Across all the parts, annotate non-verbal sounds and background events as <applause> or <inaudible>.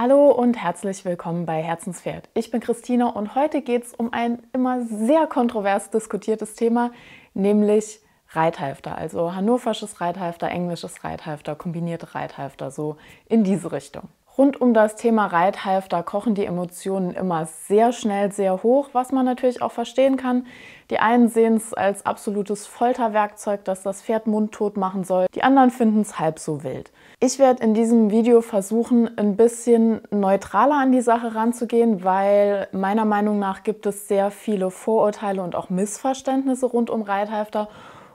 Hallo und herzlich willkommen bei Herzenspferd. Ich bin Christina und heute geht es um ein immer sehr kontrovers diskutiertes Thema, nämlich Reithalfter, also hannoversches Reithalfter, englisches Reithalfter, kombinierte Reithalfter, so in diese Richtung. Rund um das Thema Reithalf, da kochen die Emotionen immer sehr schnell sehr hoch, was man natürlich auch verstehen kann. Die einen sehen es als absolutes Folterwerkzeug, das das Pferd mundtot machen soll, die anderen finden es halb so wild. Ich werde in diesem Video versuchen, ein bisschen neutraler an die Sache ranzugehen, weil meiner Meinung nach gibt es sehr viele Vorurteile und auch Missverständnisse rund um Reithalfter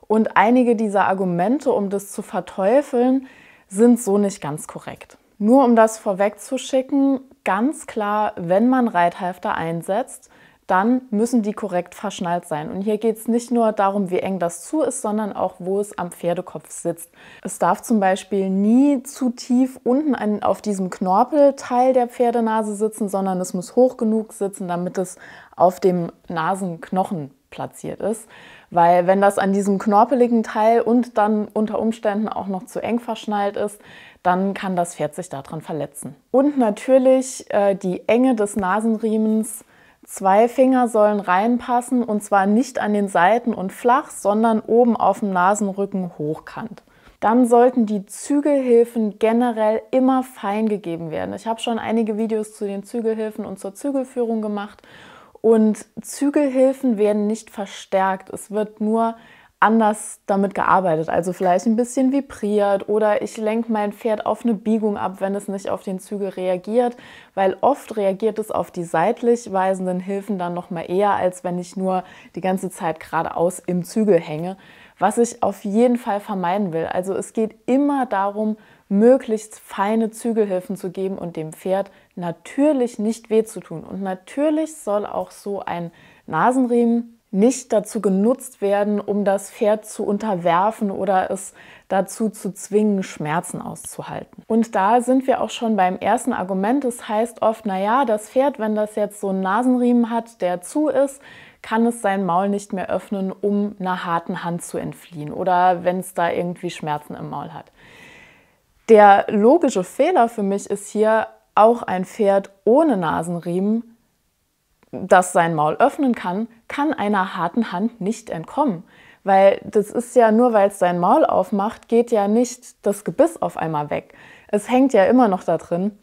und einige dieser Argumente, um das zu verteufeln, sind so nicht ganz korrekt. Nur um das vorwegzuschicken, ganz klar, wenn man Reithalfter einsetzt, dann müssen die korrekt verschnallt sein. Und hier geht es nicht nur darum, wie eng das zu ist, sondern auch, wo es am Pferdekopf sitzt. Es darf zum Beispiel nie zu tief unten an, auf diesem Knorpelteil der Pferdenase sitzen, sondern es muss hoch genug sitzen, damit es auf dem Nasenknochen platziert ist. Weil wenn das an diesem knorpeligen Teil und dann unter Umständen auch noch zu eng verschnallt ist, dann kann das Pferd sich daran verletzen. Und natürlich äh, die Enge des Nasenriemens. Zwei Finger sollen reinpassen und zwar nicht an den Seiten und flach, sondern oben auf dem Nasenrücken hochkant dann sollten die Zügelhilfen generell immer fein gegeben werden. Ich habe schon einige Videos zu den Zügelhilfen und zur Zügelführung gemacht und Zügelhilfen werden nicht verstärkt. Es wird nur anders damit gearbeitet. Also vielleicht ein bisschen vibriert oder ich lenke mein Pferd auf eine Biegung ab, wenn es nicht auf den Zügel reagiert, weil oft reagiert es auf die seitlich weisenden Hilfen dann nochmal eher, als wenn ich nur die ganze Zeit geradeaus im Zügel hänge, was ich auf jeden Fall vermeiden will. Also es geht immer darum, möglichst feine Zügelhilfen zu geben und dem Pferd natürlich nicht weh zu tun. Und natürlich soll auch so ein Nasenriemen nicht dazu genutzt werden, um das Pferd zu unterwerfen oder es dazu zu zwingen, Schmerzen auszuhalten. Und da sind wir auch schon beim ersten Argument. Es das heißt oft, naja, das Pferd, wenn das jetzt so einen Nasenriemen hat, der zu ist, kann es sein Maul nicht mehr öffnen, um einer harten Hand zu entfliehen oder wenn es da irgendwie Schmerzen im Maul hat. Der logische Fehler für mich ist hier, auch ein Pferd ohne Nasenriemen, das sein Maul öffnen kann, kann einer harten Hand nicht entkommen. Weil das ist ja nur, weil es sein Maul aufmacht, geht ja nicht das Gebiss auf einmal weg. Es hängt ja immer noch da drin.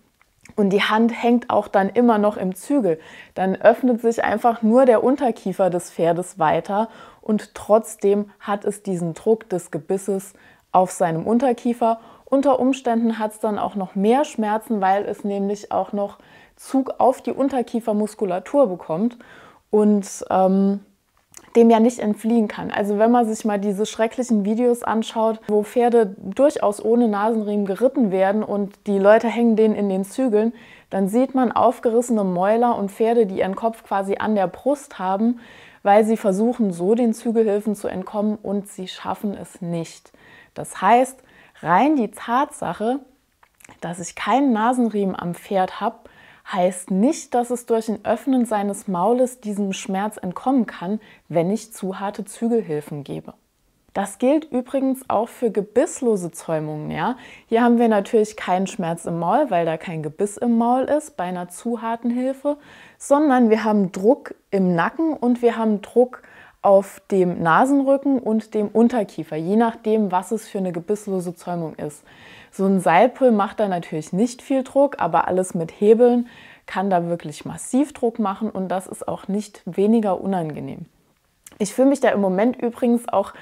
Und die Hand hängt auch dann immer noch im Zügel. Dann öffnet sich einfach nur der Unterkiefer des Pferdes weiter und trotzdem hat es diesen Druck des Gebisses auf seinem Unterkiefer unter Umständen hat es dann auch noch mehr Schmerzen, weil es nämlich auch noch Zug auf die Unterkiefermuskulatur bekommt und ähm, dem ja nicht entfliehen kann. Also wenn man sich mal diese schrecklichen Videos anschaut, wo Pferde durchaus ohne Nasenriemen geritten werden und die Leute hängen denen in den Zügeln, dann sieht man aufgerissene Mäuler und Pferde, die ihren Kopf quasi an der Brust haben, weil sie versuchen, so den Zügelhilfen zu entkommen und sie schaffen es nicht. Das heißt, Rein die Tatsache, dass ich keinen Nasenriemen am Pferd habe, heißt nicht, dass es durch ein Öffnen seines Maules diesem Schmerz entkommen kann, wenn ich zu harte Zügelhilfen gebe. Das gilt übrigens auch für gebisslose Zäumungen. Ja? Hier haben wir natürlich keinen Schmerz im Maul, weil da kein Gebiss im Maul ist bei einer zu harten Hilfe, sondern wir haben Druck im Nacken und wir haben Druck im auf dem Nasenrücken und dem Unterkiefer, je nachdem, was es für eine gebisslose Zäumung ist. So ein Seilpull macht da natürlich nicht viel Druck, aber alles mit Hebeln kann da wirklich massiv Druck machen und das ist auch nicht weniger unangenehm. Ich fühle mich da im Moment übrigens auch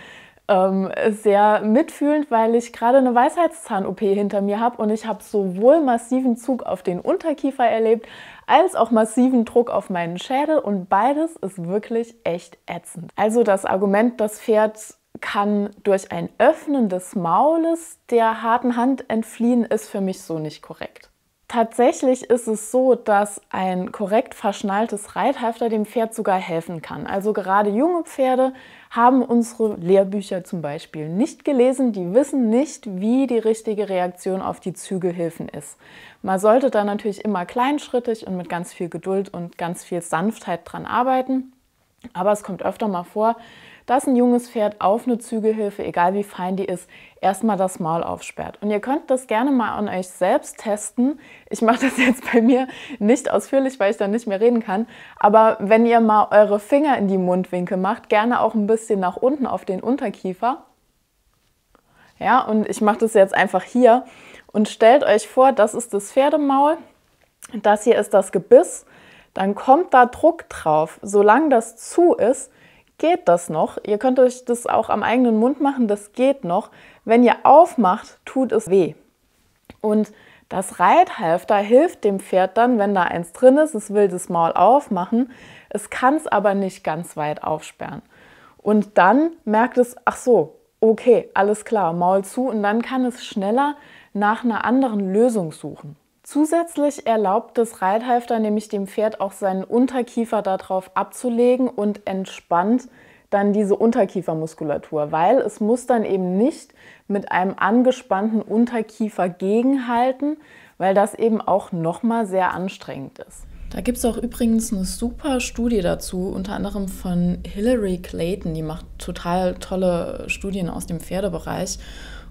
ähm, sehr mitfühlend, weil ich gerade eine Weisheitszahn-OP hinter mir habe und ich habe sowohl massiven Zug auf den Unterkiefer erlebt, als auch massiven Druck auf meinen Schädel und beides ist wirklich echt ätzend. Also das Argument, das Pferd kann durch ein Öffnen des Maules der harten Hand entfliehen, ist für mich so nicht korrekt. Tatsächlich ist es so, dass ein korrekt verschnalltes Reithalfter dem Pferd sogar helfen kann. Also gerade junge Pferde haben unsere Lehrbücher zum Beispiel nicht gelesen. Die wissen nicht, wie die richtige Reaktion auf die Zügehilfen ist. Man sollte da natürlich immer kleinschrittig und mit ganz viel Geduld und ganz viel Sanftheit dran arbeiten. Aber es kommt öfter mal vor, dass ein junges Pferd auf eine Zügelhilfe, egal wie fein die ist, erstmal das Maul aufsperrt. Und ihr könnt das gerne mal an euch selbst testen. Ich mache das jetzt bei mir nicht ausführlich, weil ich dann nicht mehr reden kann. Aber wenn ihr mal eure Finger in die Mundwinkel macht, gerne auch ein bisschen nach unten auf den Unterkiefer. Ja, und ich mache das jetzt einfach hier. Und stellt euch vor, das ist das Pferdemaul, das hier ist das Gebiss. Dann kommt da Druck drauf. Solange das zu ist, geht das noch. Ihr könnt euch das auch am eigenen Mund machen, das geht noch. Wenn ihr aufmacht, tut es weh. Und das Reithalfter hilft dem Pferd dann, wenn da eins drin ist, es will das Maul aufmachen, es kann es aber nicht ganz weit aufsperren. Und dann merkt es, ach so, okay, alles klar, Maul zu und dann kann es schneller nach einer anderen Lösung suchen. Zusätzlich erlaubt das Reithalfter nämlich dem Pferd auch seinen Unterkiefer darauf abzulegen und entspannt dann diese Unterkiefermuskulatur, weil es muss dann eben nicht mit einem angespannten Unterkiefer gegenhalten, weil das eben auch nochmal sehr anstrengend ist. Da gibt es auch übrigens eine super Studie dazu, unter anderem von Hillary Clayton, die macht total tolle Studien aus dem Pferdebereich.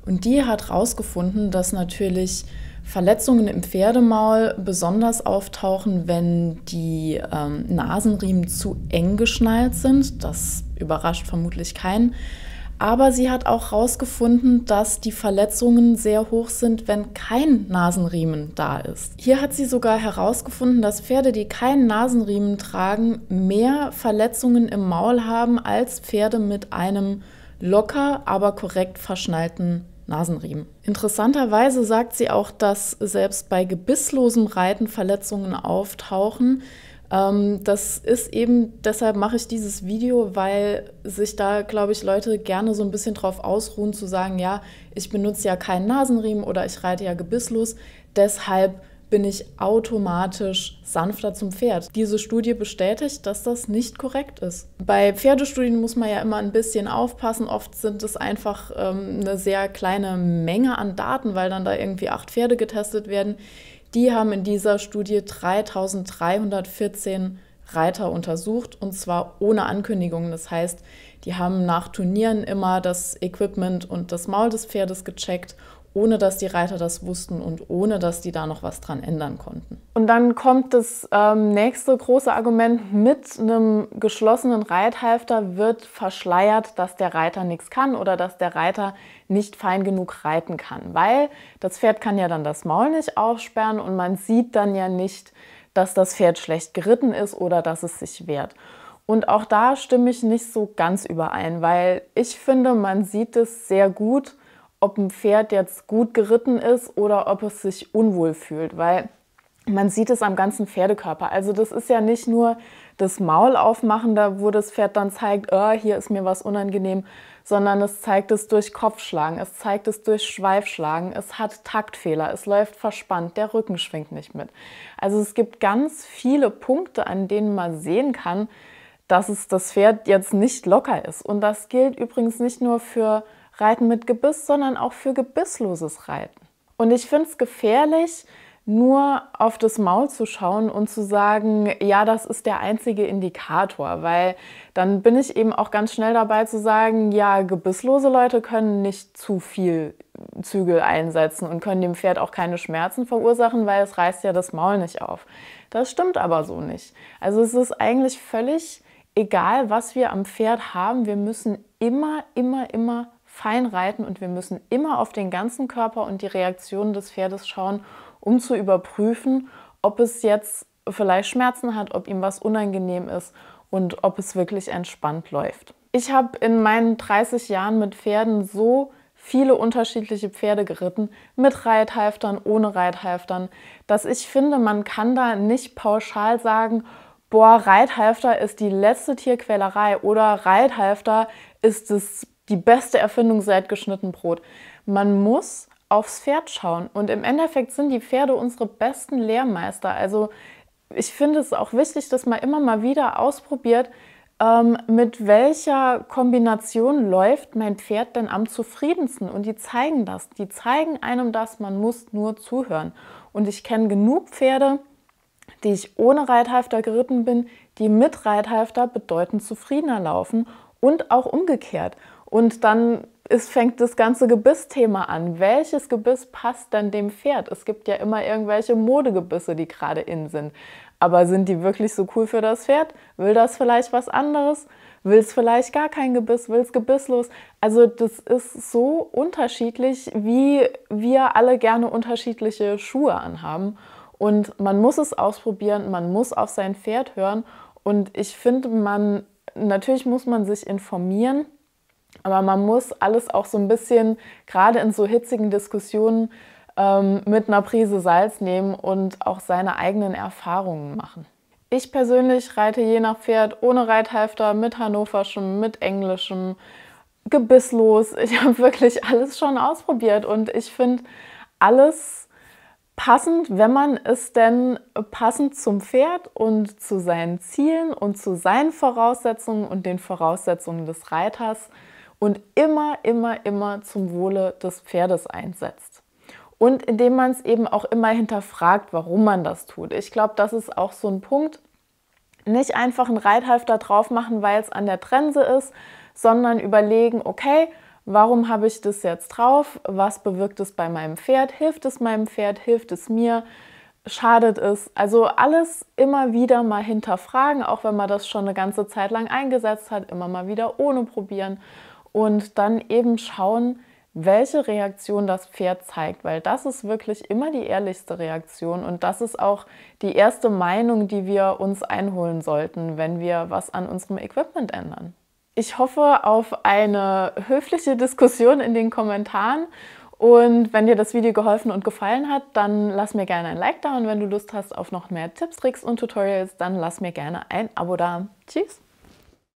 Und die hat herausgefunden, dass natürlich Verletzungen im Pferdemaul besonders auftauchen, wenn die ähm, Nasenriemen zu eng geschnallt sind. Das überrascht vermutlich keinen. Aber sie hat auch herausgefunden, dass die Verletzungen sehr hoch sind, wenn kein Nasenriemen da ist. Hier hat sie sogar herausgefunden, dass Pferde, die keinen Nasenriemen tragen, mehr Verletzungen im Maul haben als Pferde mit einem locker, aber korrekt verschnallten Nasenriemen. Interessanterweise sagt sie auch, dass selbst bei gebisslosem Reiten Verletzungen auftauchen. Ähm, das ist eben, deshalb mache ich dieses Video, weil sich da, glaube ich, Leute gerne so ein bisschen drauf ausruhen, zu sagen, ja, ich benutze ja keinen Nasenriemen oder ich reite ja gebisslos, deshalb bin ich automatisch sanfter zum Pferd. Diese Studie bestätigt, dass das nicht korrekt ist. Bei Pferdestudien muss man ja immer ein bisschen aufpassen. Oft sind es einfach ähm, eine sehr kleine Menge an Daten, weil dann da irgendwie acht Pferde getestet werden. Die haben in dieser Studie 3314 Reiter untersucht und zwar ohne Ankündigung. Das heißt, die haben nach Turnieren immer das Equipment und das Maul des Pferdes gecheckt ohne dass die Reiter das wussten und ohne dass die da noch was dran ändern konnten. Und dann kommt das ähm, nächste große Argument, mit einem geschlossenen Reithalfter wird verschleiert, dass der Reiter nichts kann oder dass der Reiter nicht fein genug reiten kann, weil das Pferd kann ja dann das Maul nicht aufsperren und man sieht dann ja nicht, dass das Pferd schlecht geritten ist oder dass es sich wehrt. Und auch da stimme ich nicht so ganz überein, weil ich finde, man sieht es sehr gut, ob ein Pferd jetzt gut geritten ist oder ob es sich unwohl fühlt, weil man sieht es am ganzen Pferdekörper. Also das ist ja nicht nur das Maul aufmachen, da wo das Pferd dann zeigt, oh, hier ist mir was unangenehm, sondern es zeigt es durch Kopfschlagen, es zeigt es durch Schweifschlagen, es hat Taktfehler, es läuft verspannt, der Rücken schwingt nicht mit. Also es gibt ganz viele Punkte, an denen man sehen kann, dass es das Pferd jetzt nicht locker ist. Und das gilt übrigens nicht nur für Reiten mit Gebiss, sondern auch für gebissloses Reiten. Und ich finde es gefährlich, nur auf das Maul zu schauen und zu sagen, ja, das ist der einzige Indikator, weil dann bin ich eben auch ganz schnell dabei zu sagen, ja, gebisslose Leute können nicht zu viel Zügel einsetzen und können dem Pferd auch keine Schmerzen verursachen, weil es reißt ja das Maul nicht auf. Das stimmt aber so nicht. Also es ist eigentlich völlig egal, was wir am Pferd haben, wir müssen immer, immer, immer fein reiten und wir müssen immer auf den ganzen Körper und die Reaktionen des Pferdes schauen, um zu überprüfen, ob es jetzt vielleicht Schmerzen hat, ob ihm was unangenehm ist und ob es wirklich entspannt läuft. Ich habe in meinen 30 Jahren mit Pferden so viele unterschiedliche Pferde geritten, mit Reithalftern, ohne Reithalftern, dass ich finde, man kann da nicht pauschal sagen, boah, Reithalfter ist die letzte Tierquälerei oder Reithalfter ist es die beste Erfindung seit geschnitten Brot. Man muss aufs Pferd schauen und im Endeffekt sind die Pferde unsere besten Lehrmeister. Also ich finde es auch wichtig, dass man immer mal wieder ausprobiert, ähm, mit welcher Kombination läuft mein Pferd denn am zufriedensten? Und die zeigen das. Die zeigen einem das, man muss nur zuhören. Und ich kenne genug Pferde, die ich ohne Reithalfter geritten bin, die mit Reithalfter bedeutend zufriedener laufen und auch umgekehrt. Und dann ist, fängt das ganze Gebissthema an. Welches Gebiss passt denn dem Pferd? Es gibt ja immer irgendwelche Modegebisse, die gerade in sind. Aber sind die wirklich so cool für das Pferd? Will das vielleicht was anderes? Will es vielleicht gar kein Gebiss? Will es gebisslos? Also das ist so unterschiedlich, wie wir alle gerne unterschiedliche Schuhe anhaben. Und man muss es ausprobieren, man muss auf sein Pferd hören. Und ich finde, man, natürlich muss man sich informieren, aber man muss alles auch so ein bisschen, gerade in so hitzigen Diskussionen, ähm, mit einer Prise Salz nehmen und auch seine eigenen Erfahrungen machen. Ich persönlich reite je nach Pferd ohne Reithalfter, mit hannoverschem, mit englischem, gebisslos. Ich <laughs> habe wirklich alles schon ausprobiert und ich finde alles passend, wenn man es denn passend zum Pferd und zu seinen Zielen und zu seinen Voraussetzungen und den Voraussetzungen des Reiters und immer, immer, immer zum Wohle des Pferdes einsetzt. Und indem man es eben auch immer hinterfragt, warum man das tut. Ich glaube, das ist auch so ein Punkt. Nicht einfach einen Reithalfter drauf machen, weil es an der Trense ist, sondern überlegen, okay, Warum habe ich das jetzt drauf? Was bewirkt es bei meinem Pferd? Hilft es meinem Pferd? Hilft es mir? Schadet es? Also alles immer wieder mal hinterfragen, auch wenn man das schon eine ganze Zeit lang eingesetzt hat, immer mal wieder ohne probieren und dann eben schauen, welche Reaktion das Pferd zeigt, weil das ist wirklich immer die ehrlichste Reaktion und das ist auch die erste Meinung, die wir uns einholen sollten, wenn wir was an unserem Equipment ändern. Ich hoffe auf eine höfliche Diskussion in den Kommentaren. Und wenn dir das Video geholfen und gefallen hat, dann lass mir gerne ein Like da. Und wenn du Lust hast auf noch mehr Tipps, Tricks und Tutorials, dann lass mir gerne ein Abo da. Tschüss!